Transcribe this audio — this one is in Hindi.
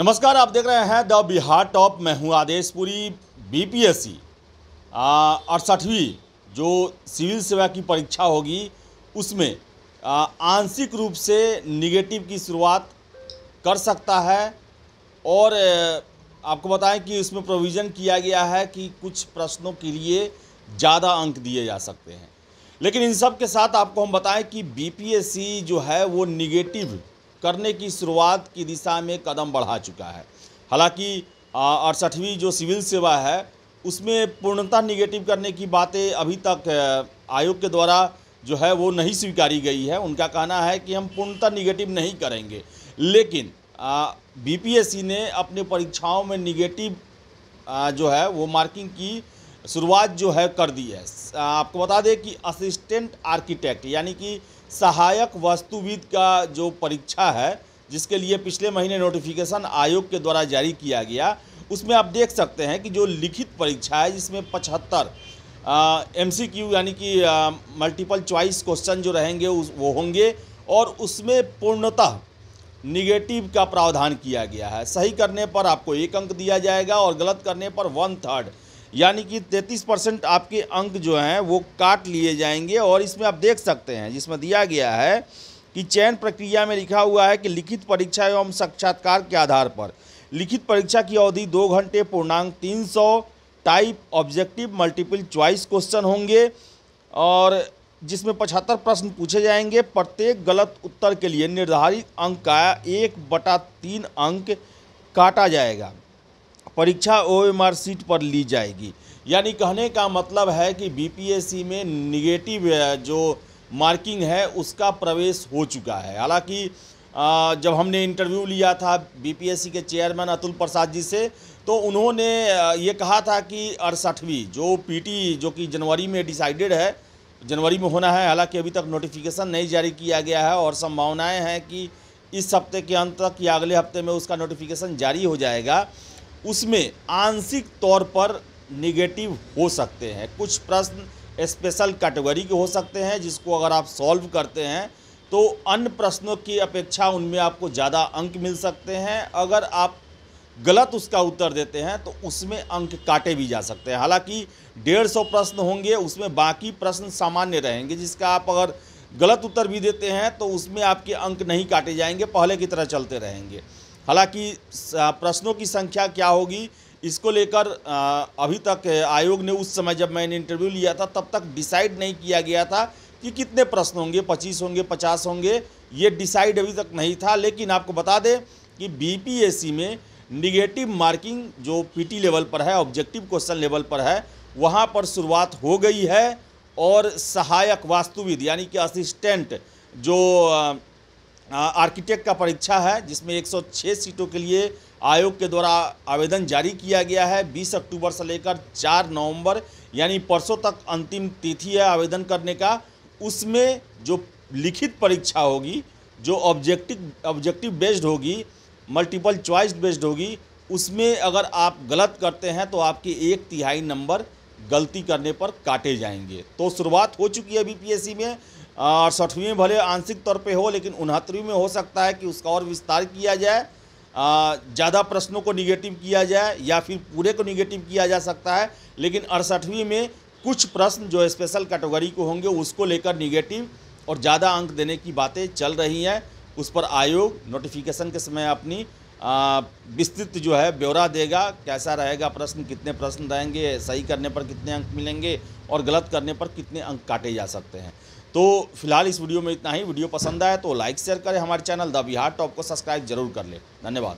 नमस्कार आप देख रहे हैं द बिहार टॉप मैं हूं आदेश पुरी सी अड़सठवीं जो सिविल सेवा की परीक्षा होगी उसमें आंशिक रूप से निगेटिव की शुरुआत कर सकता है और आपको बताएं कि इसमें प्रोविज़न किया गया है कि कुछ प्रश्नों के लिए ज़्यादा अंक दिए जा सकते हैं लेकिन इन सब के साथ आपको हम बताएं कि बीपीएससी जो है वो निगेटिव करने की शुरुआत की दिशा में कदम बढ़ा चुका है हालांकि अड़सठवीं जो सिविल सेवा है उसमें पूर्णतः निगेटिव करने की बातें अभी तक आयोग के द्वारा जो है वो नहीं स्वीकारी गई है उनका कहना है कि हम पूर्णतः निगेटिव नहीं करेंगे लेकिन बीपीएससी ने अपने परीक्षाओं में निगेटिव जो है वो मार्किंग की शुरुआत जो है कर दी है आपको बता दें कि असिस्टेंट आर्किटेक्ट यानी कि सहायक वस्तुविद का जो परीक्षा है जिसके लिए पिछले महीने नोटिफिकेशन आयोग के द्वारा जारी किया गया उसमें आप देख सकते हैं कि जो लिखित परीक्षा है जिसमें पचहत्तर एम सी क्यू यानी कि मल्टीपल चॉइस क्वेश्चन जो रहेंगे उस वो होंगे और उसमें पूर्णतः निगेटिव का प्रावधान किया गया है सही करने पर आपको एक अंक दिया जाएगा और गलत करने पर वन थर्ड यानी कि 33 परसेंट आपके अंक जो हैं वो काट लिए जाएंगे और इसमें आप देख सकते हैं जिसमें दिया गया है कि चयन प्रक्रिया में लिखा हुआ है कि लिखित परीक्षा एवं साक्षात्कार के आधार पर लिखित परीक्षा की अवधि दो घंटे पूर्णांक तीन सौ type objective multiple choice question होंगे और जिसमें पचहत्तर प्रश्न पूछे जाएंगे प्रत्येक गलत उत्तर के लिए निर्धारित अंक का एक बटा तीन अंक काटा जाएगा परीक्षा ओ एम आर सीट पर ली जाएगी यानी कहने का मतलब है कि बीपीएससी में निगेटिव जो मार्किंग है उसका प्रवेश हो चुका है हालांकि जब हमने इंटरव्यू लिया था बीपीएससी के चेयरमैन अतुल प्रसाद जी से तो उन्होंने ये कहा था कि अड़सठवीं जो पीटी जो कि जनवरी में डिसाइडेड है जनवरी में होना है हालांकि अभी तक नोटिफिकेशन नहीं जारी किया गया है और संभावनाएं हैं कि इस हफ्ते के अंत तक या अगले हफ्ते में उसका नोटिफिकेशन जारी हो जाएगा उसमें आंशिक तौर पर निगेटिव हो सकते हैं कुछ प्रश्न स्पेशल कैटेगरी के हो सकते हैं जिसको अगर आप सॉल्व करते हैं तो अन्य प्रश्नों की अपेक्षा उनमें आपको ज़्यादा अंक मिल सकते हैं अगर आप गलत उसका उत्तर देते हैं तो उसमें अंक काटे भी जा सकते हैं हालांकि डेढ़ सौ प्रश्न होंगे उसमें बाकी प्रश्न सामान्य रहेंगे जिसका आप अगर गलत उत्तर भी देते हैं तो उसमें आपके अंक नहीं काटे जाएंगे पहले की तरह चलते रहेंगे हालांकि प्रश्नों की संख्या क्या होगी इसको लेकर अभी तक आयोग ने उस समय जब मैंने इंटरव्यू लिया था तब तक डिसाइड नहीं किया गया था कि कितने प्रश्न होंगे पच्चीस होंगे पचास होंगे ये डिसाइड अभी तक नहीं था लेकिन आपको बता दें कि बीपीएससी में निगेटिव मार्किंग जो पीटी लेवल पर है ऑब्जेक्टिव क्वेश्चन लेवल पर है वहाँ पर शुरुआत हो गई है और सहायक वास्तुविद यानी कि असिस्टेंट जो आर्किटेक्ट का परीक्षा है जिसमें 106 सीटों के लिए आयोग के द्वारा आवेदन जारी किया गया है 20 अक्टूबर से लेकर 4 नवंबर यानी परसों तक अंतिम तिथि है आवेदन करने का उसमें जो लिखित परीक्षा होगी जो ऑब्जेक्टिव ऑब्जेक्टिव बेस्ड होगी मल्टीपल चॉइस बेस्ड होगी उसमें अगर आप गलत करते हैं तो आपके एक तिहाई नंबर गलती करने पर काटे जाएंगे तो शुरुआत हो चुकी है बी में अड़सठवीं भले आंशिक तौर पे हो लेकिन उनहत्तरवीं में हो सकता है कि उसका और विस्तार किया जाए ज़्यादा प्रश्नों को निगेटिव किया जाए या फिर पूरे को निगेटिव किया जा सकता है लेकिन अड़सठवीं में कुछ प्रश्न जो स्पेशल कैटेगरी को होंगे उसको लेकर निगेटिव और ज़्यादा अंक देने की बातें चल रही हैं उस पर आयोग नोटिफिकेशन के समय अपनी विस्तृत जो है ब्यौरा देगा कैसा रहेगा प्रश्न कितने प्रश्न रहेंगे सही करने पर कितने अंक मिलेंगे और गलत करने पर कितने अंक काटे जा सकते हैं तो फिलहाल इस वीडियो में इतना ही वीडियो पसंद आए तो लाइक शेयर करें हमारे चैनल द बिहार टॉप को सब्सक्राइब जरूर कर लें धन्यवाद